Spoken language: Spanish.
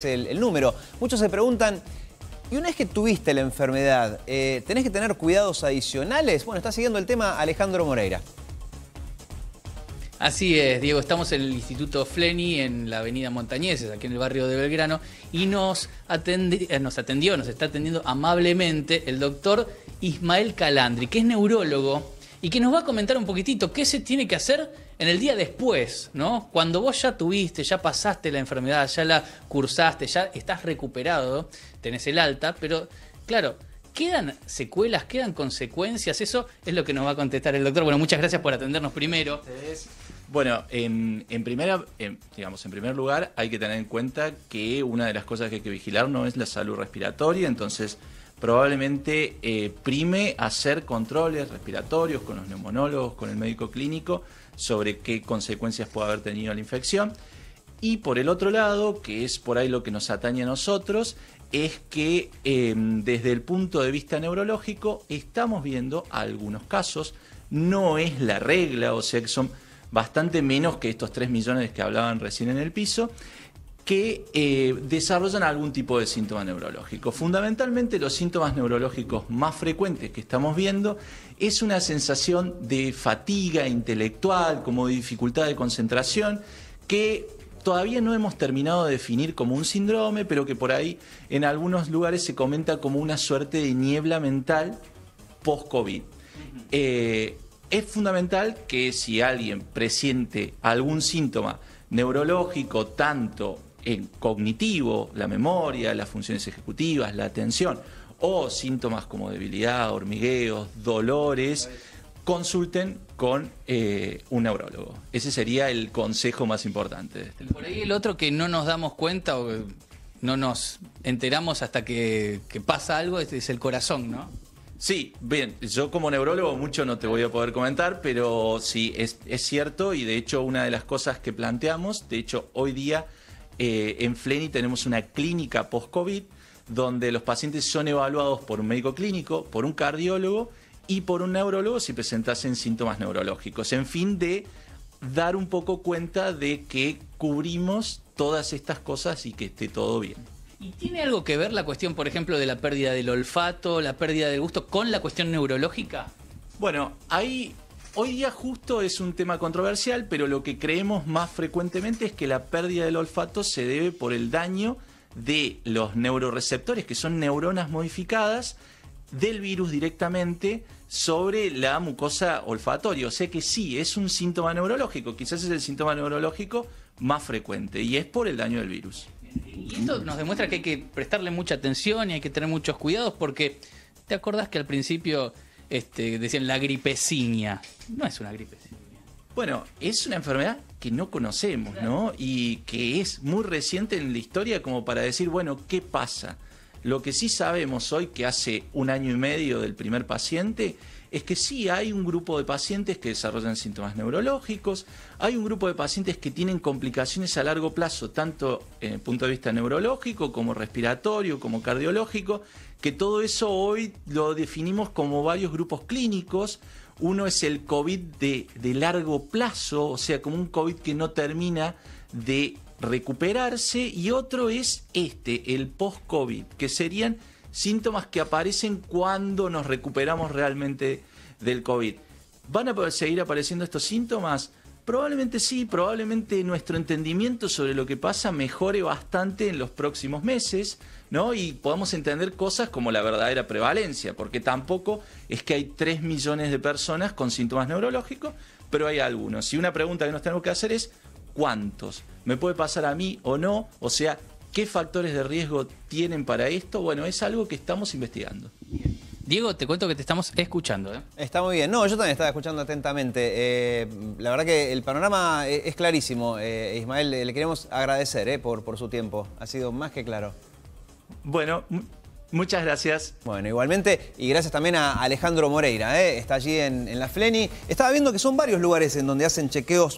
El, número. Muchos se preguntan, y una vez que tuviste la enfermedad, eh, ¿tenés que tener cuidados adicionales? Bueno, está siguiendo el tema Alejandro Moreira. Así es, Diego, estamos en el Instituto Fleni, en la Avenida Montañeses, aquí en el barrio de Belgrano, y nos, eh, nos atendió, nos está atendiendo amablemente el doctor Ismael Calandri, que es neurólogo, y que nos va a comentar un poquitito qué se tiene que hacer en el día después, ¿no? Cuando vos ya tuviste, ya pasaste la enfermedad, ya la cursaste, ya estás recuperado, tenés el alta, pero claro, quedan secuelas, quedan consecuencias, eso es lo que nos va a contestar el doctor. Bueno, muchas gracias por atendernos primero. Bueno, en, primera, digamos, en primer lugar hay que tener en cuenta que una de las cosas que hay que vigilar no es la salud respiratoria, entonces probablemente eh, prime hacer controles respiratorios con los neumonólogos, con el médico clínico, sobre qué consecuencias puede haber tenido la infección. Y por el otro lado, que es por ahí lo que nos atañe a nosotros, es que eh, desde el punto de vista neurológico estamos viendo algunos casos, no es la regla, o sea son bastante menos que estos 3 millones que hablaban recién en el piso, que eh, desarrollan algún tipo de síntoma neurológico. Fundamentalmente los síntomas neurológicos más frecuentes que estamos viendo es una sensación de fatiga intelectual, como dificultad de concentración, que todavía no hemos terminado de definir como un síndrome, pero que por ahí en algunos lugares se comenta como una suerte de niebla mental post-COVID. Eh, es fundamental que si alguien presiente algún síntoma neurológico, tanto en cognitivo, la memoria, las funciones ejecutivas, la atención, o síntomas como debilidad, hormigueos, dolores, consulten con eh, un neurólogo. Ese sería el consejo más importante. Este Por ahí el otro que no nos damos cuenta o no nos enteramos hasta que, pasa algo es, es el corazón, ¿no? Sí, bien, yo como neurólogo mucho no te voy a poder comentar, pero sí, es, cierto y de hecho una de las cosas que planteamos, de hecho hoy día eh, en Fleni tenemos una clínica post-COVID donde los pacientes son evaluados por un médico clínico, por un cardiólogo y por un neurólogo si presentasen síntomas neurológicos. En fin, de dar un poco cuenta de que cubrimos todas estas cosas y que esté todo bien. ¿Y tiene algo que ver la cuestión, por ejemplo, de la pérdida del olfato, la pérdida del gusto con la cuestión neurológica? Bueno, hay Hoy día justo es un tema controversial, pero lo que creemos más frecuentemente es que la pérdida del olfato se debe por el daño de los neuroreceptores, que son neuronas modificadas del virus directamente sobre la mucosa olfatoria. O sea que sí, es un síntoma neurológico, quizás es el síntoma neurológico más frecuente y es por el daño del virus. Y esto nos demuestra que hay que prestarle mucha atención y hay que tener muchos cuidados porque te acordás que al principio este, decían la gripeciña. No es una gripeciña. Bueno, es una enfermedad que no conocemos, ¿no? Y que es muy reciente en la historia como para decir, bueno, ¿qué pasa? Lo que sí sabemos hoy, que hace un año y medio del primer paciente, es que sí hay un grupo de pacientes que desarrollan síntomas neurológicos, hay un grupo de pacientes que tienen complicaciones a largo plazo, tanto en eh, el punto de vista neurológico como respiratorio, como cardiológico, que todo eso hoy lo definimos como varios grupos clínicos. Uno es el COVID de, de largo plazo, o sea, como un COVID que no termina de recuperarse y otro es este, el post-COVID, que serían síntomas que aparecen cuando nos recuperamos realmente del COVID. ¿Van a seguir apareciendo estos síntomas? Probablemente sí, probablemente nuestro entendimiento sobre lo que pasa mejore bastante en los próximos meses, ¿no? Y podamos entender cosas como la verdadera prevalencia, porque tampoco es que hay 3 millones de personas con síntomas neurológicos, pero hay algunos. Y una pregunta que nos tenemos que hacer es, cuántos. ¿Me puede pasar a mí o no? O sea, ¿qué factores de riesgo tienen para esto? Bueno, es algo que estamos investigando. Diego, te cuento que te estamos escuchando. ¿eh? Está muy bien. No, yo también estaba escuchando atentamente. Eh, la verdad que el panorama e-, es, clarísimo. Eh, Ismael, le queremos agradecer por, su tiempo. Ha sido más que claro. Bueno, Muchas gracias. Bueno, igualmente, y gracias también a Alejandro Moreira, está allí en la Fleni. Estaba viendo que son varios lugares en donde hacen chequeos